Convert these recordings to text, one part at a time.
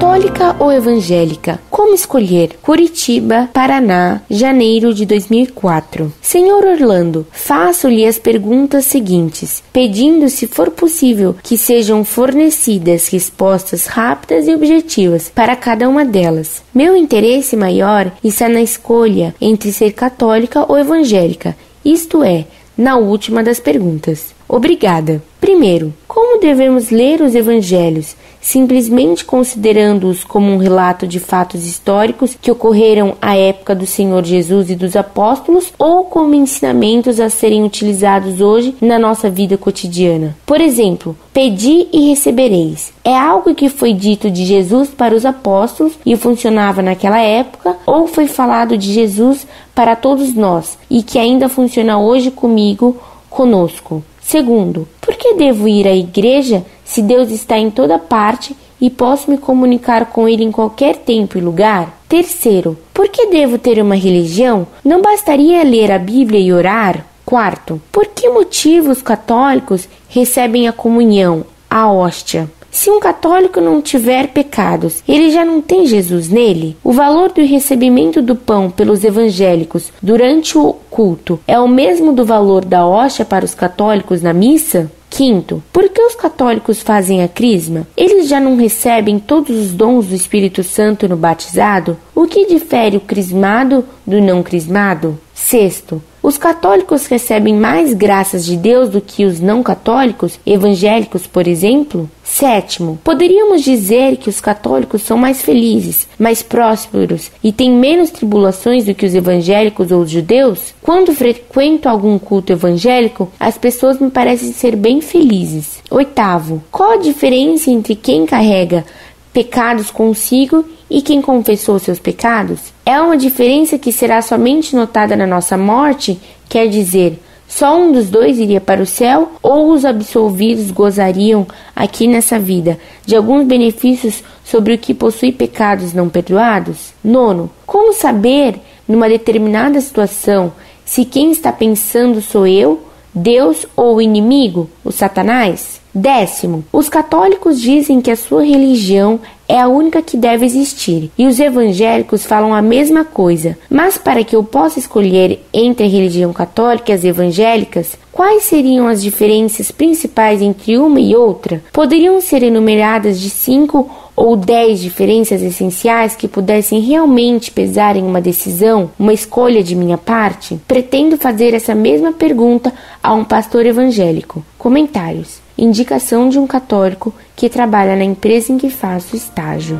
católica ou evangélica? Como escolher? Curitiba, Paraná, janeiro de 2004. Senhor Orlando, faço-lhe as perguntas seguintes, pedindo, se for possível, que sejam fornecidas respostas rápidas e objetivas para cada uma delas. Meu interesse maior está na escolha entre ser católica ou evangélica, isto é, na última das perguntas. Obrigada. Primeiro, como devemos ler os evangelhos? Simplesmente considerando-os como um relato de fatos históricos que ocorreram à época do Senhor Jesus e dos apóstolos ou como ensinamentos a serem utilizados hoje na nossa vida cotidiana? Por exemplo, pedi e recebereis. É algo que foi dito de Jesus para os apóstolos e funcionava naquela época, ou foi falado de Jesus para todos nós e que ainda funciona hoje comigo, conosco. Segundo, por que devo ir à igreja se Deus está em toda parte e posso me comunicar com Ele em qualquer tempo e lugar? Terceiro, por que devo ter uma religião? Não bastaria ler a Bíblia e orar? Quarto, por que motivos católicos recebem a comunhão, a hóstia? Se um católico não tiver pecados, ele já não tem Jesus nele? O valor do recebimento do pão pelos evangélicos durante o culto é o mesmo do valor da hóstia para os católicos na missa? Quinto, por que os católicos fazem a crisma? Eles já não recebem todos os dons do Espírito Santo no batizado? O que difere o crismado do não crismado? Sexto, os católicos recebem mais graças de Deus do que os não católicos, evangélicos, por exemplo? Sétimo, poderíamos dizer que os católicos são mais felizes, mais prósperos e têm menos tribulações do que os evangélicos ou os judeus? Quando frequento algum culto evangélico, as pessoas me parecem ser bem felizes. Oitavo, qual a diferença entre quem carrega pecados consigo e quem confessou seus pecados? É uma diferença que será somente notada na nossa morte, quer dizer, só um dos dois iria para o céu ou os absolvidos gozariam aqui nessa vida de alguns benefícios sobre o que possui pecados não perdoados? Nono, como saber numa determinada situação se quem está pensando sou eu, Deus ou o inimigo, o Satanás? Décimo, os católicos dizem que a sua religião é a única que deve existir, e os evangélicos falam a mesma coisa. Mas para que eu possa escolher entre a religião católica e as evangélicas, quais seriam as diferenças principais entre uma e outra? Poderiam ser enumeradas de cinco ou dez diferenças essenciais que pudessem realmente pesar em uma decisão, uma escolha de minha parte? Pretendo fazer essa mesma pergunta a um pastor evangélico. Comentários indicação de um católico que trabalha na empresa em que faz o estágio.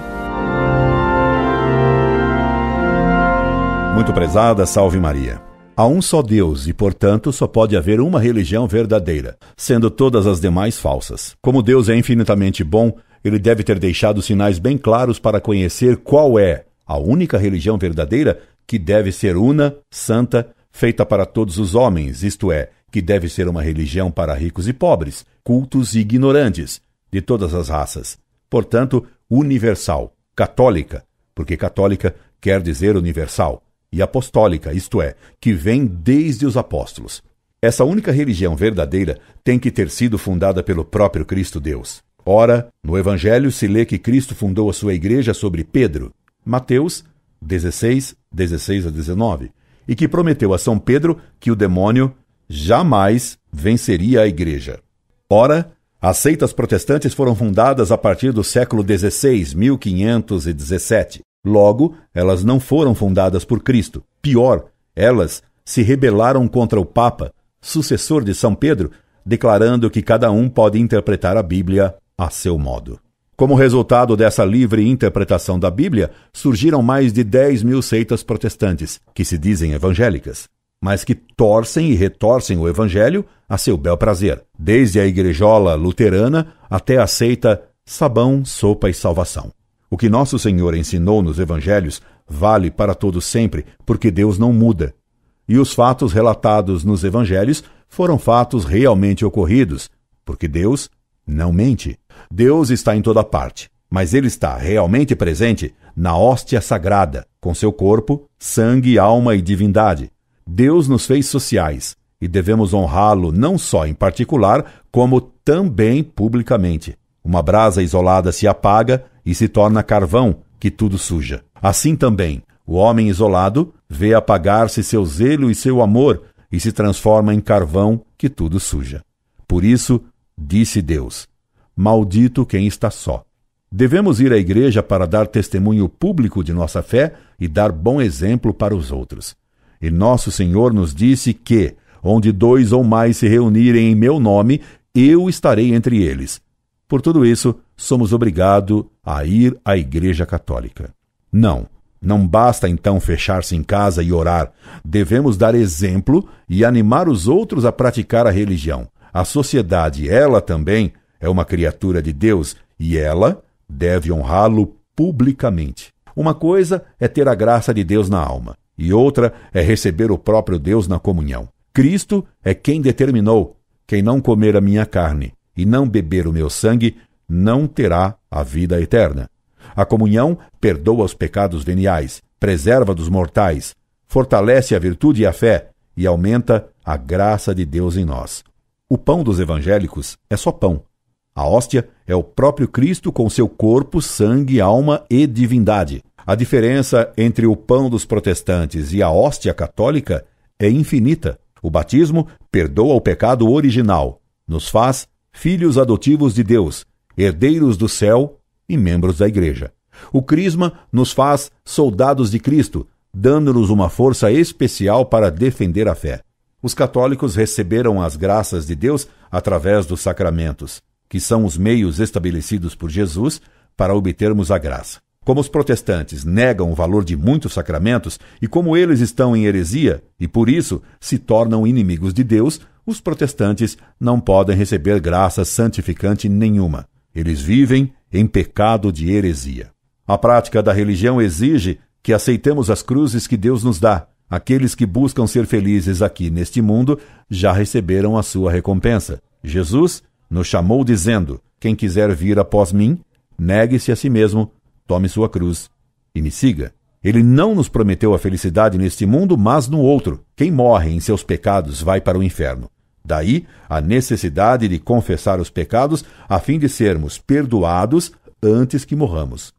Muito prezada, salve Maria. Há um só Deus e, portanto, só pode haver uma religião verdadeira, sendo todas as demais falsas. Como Deus é infinitamente bom, ele deve ter deixado sinais bem claros para conhecer qual é a única religião verdadeira que deve ser una, santa, feita para todos os homens, isto é, que deve ser uma religião para ricos e pobres, cultos e ignorantes, de todas as raças. Portanto, universal, católica, porque católica quer dizer universal, e apostólica, isto é, que vem desde os apóstolos. Essa única religião verdadeira tem que ter sido fundada pelo próprio Cristo Deus. Ora, no Evangelho se lê que Cristo fundou a sua igreja sobre Pedro, Mateus 16, 16 a 19, e que prometeu a São Pedro que o demônio jamais venceria a Igreja. Ora, as seitas protestantes foram fundadas a partir do século XVI, 1517. Logo, elas não foram fundadas por Cristo. Pior, elas se rebelaram contra o Papa, sucessor de São Pedro, declarando que cada um pode interpretar a Bíblia a seu modo. Como resultado dessa livre interpretação da Bíblia, surgiram mais de 10 mil seitas protestantes, que se dizem evangélicas mas que torcem e retorcem o Evangelho a seu bel prazer, desde a igrejola luterana até a seita sabão, sopa e salvação. O que nosso Senhor ensinou nos Evangelhos vale para todos sempre, porque Deus não muda. E os fatos relatados nos Evangelhos foram fatos realmente ocorridos, porque Deus não mente. Deus está em toda parte, mas Ele está realmente presente na hóstia sagrada, com seu corpo, sangue, alma e divindade Deus nos fez sociais e devemos honrá-lo não só em particular, como também publicamente. Uma brasa isolada se apaga e se torna carvão, que tudo suja. Assim também, o homem isolado vê apagar-se seu zelo e seu amor e se transforma em carvão, que tudo suja. Por isso, disse Deus: Maldito quem está só. Devemos ir à igreja para dar testemunho público de nossa fé e dar bom exemplo para os outros. E nosso Senhor nos disse que, onde dois ou mais se reunirem em meu nome, eu estarei entre eles. Por tudo isso, somos obrigados a ir à Igreja Católica. Não, não basta então fechar-se em casa e orar. Devemos dar exemplo e animar os outros a praticar a religião. A sociedade, ela também, é uma criatura de Deus e ela deve honrá-lo publicamente. Uma coisa é ter a graça de Deus na alma, e outra é receber o próprio Deus na comunhão. Cristo é quem determinou: quem não comer a minha carne e não beber o meu sangue não terá a vida eterna. A comunhão perdoa os pecados veniais, preserva dos mortais, fortalece a virtude e a fé e aumenta a graça de Deus em nós. O pão dos evangélicos é só pão. A hóstia é o próprio Cristo com seu corpo, sangue, alma e divindade. A diferença entre o pão dos protestantes e a hóstia católica é infinita. O batismo perdoa o pecado original, nos faz filhos adotivos de Deus, herdeiros do céu e membros da Igreja. O Crisma nos faz soldados de Cristo, dando-nos uma força especial para defender a fé. Os católicos receberam as graças de Deus através dos sacramentos, que são os meios estabelecidos por Jesus para obtermos a graça. Como os protestantes negam o valor de muitos sacramentos e como eles estão em heresia e por isso se tornam inimigos de Deus, os protestantes não podem receber graça santificante nenhuma. Eles vivem em pecado de heresia. A prática da religião exige que aceitemos as cruzes que Deus nos dá. Aqueles que buscam ser felizes aqui neste mundo já receberam a sua recompensa. Jesus nos chamou dizendo: Quem quiser vir após mim, negue-se a si mesmo tome sua cruz e me siga. Ele não nos prometeu a felicidade neste mundo, mas no outro. Quem morre em seus pecados vai para o inferno. Daí a necessidade de confessar os pecados a fim de sermos perdoados antes que morramos.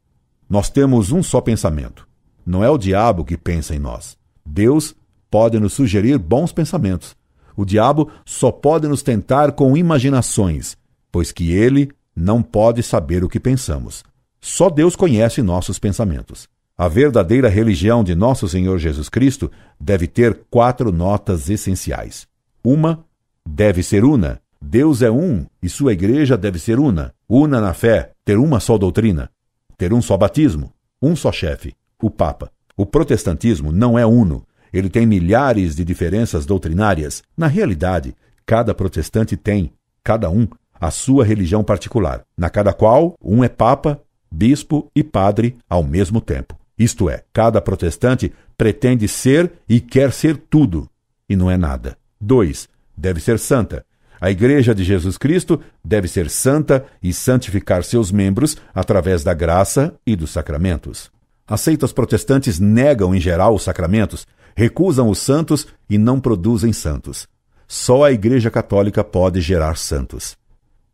Nós temos um só pensamento. Não é o diabo que pensa em nós. Deus pode nos sugerir bons pensamentos. O diabo só pode nos tentar com imaginações, pois que ele não pode saber o que pensamos. Só Deus conhece nossos pensamentos. A verdadeira religião de nosso Senhor Jesus Cristo deve ter quatro notas essenciais. Uma deve ser una. Deus é um e sua igreja deve ser una. Una na fé, ter uma só doutrina, ter um só batismo, um só chefe, o Papa. O protestantismo não é uno. Ele tem milhares de diferenças doutrinárias. Na realidade, cada protestante tem, cada um, a sua religião particular, na cada qual um é Papa, bispo e padre ao mesmo tempo. Isto é, cada protestante pretende ser e quer ser tudo, e não é nada. 2. Deve ser santa. A Igreja de Jesus Cristo deve ser santa e santificar seus membros através da graça e dos sacramentos. As seitas protestantes negam em geral os sacramentos, recusam os santos e não produzem santos. Só a Igreja Católica pode gerar santos.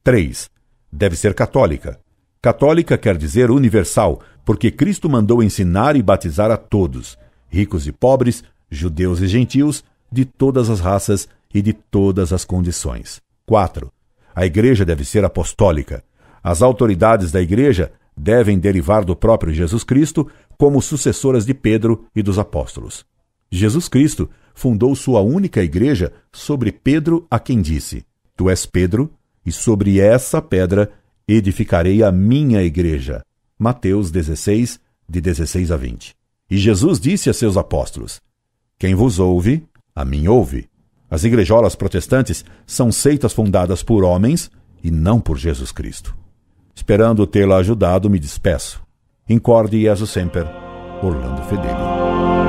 3. Deve ser católica. Católica quer dizer universal, porque Cristo mandou ensinar e batizar a todos, ricos e pobres, judeus e gentios, de todas as raças e de todas as condições. 4. A Igreja deve ser apostólica. As autoridades da Igreja devem derivar do próprio Jesus Cristo como sucessoras de Pedro e dos apóstolos. Jesus Cristo fundou sua única igreja sobre Pedro, a quem disse: Tu és Pedro, e sobre essa pedra edificarei a minha igreja. Mateus 16, de 16 a 20. E Jesus disse a seus apóstolos: Quem vos ouve, a mim ouve. As igrejolas protestantes são seitas fundadas por homens e não por Jesus Cristo. Esperando tê-la ajudado, me despeço. Incorde Jesus sempre. Orlando Fedeli.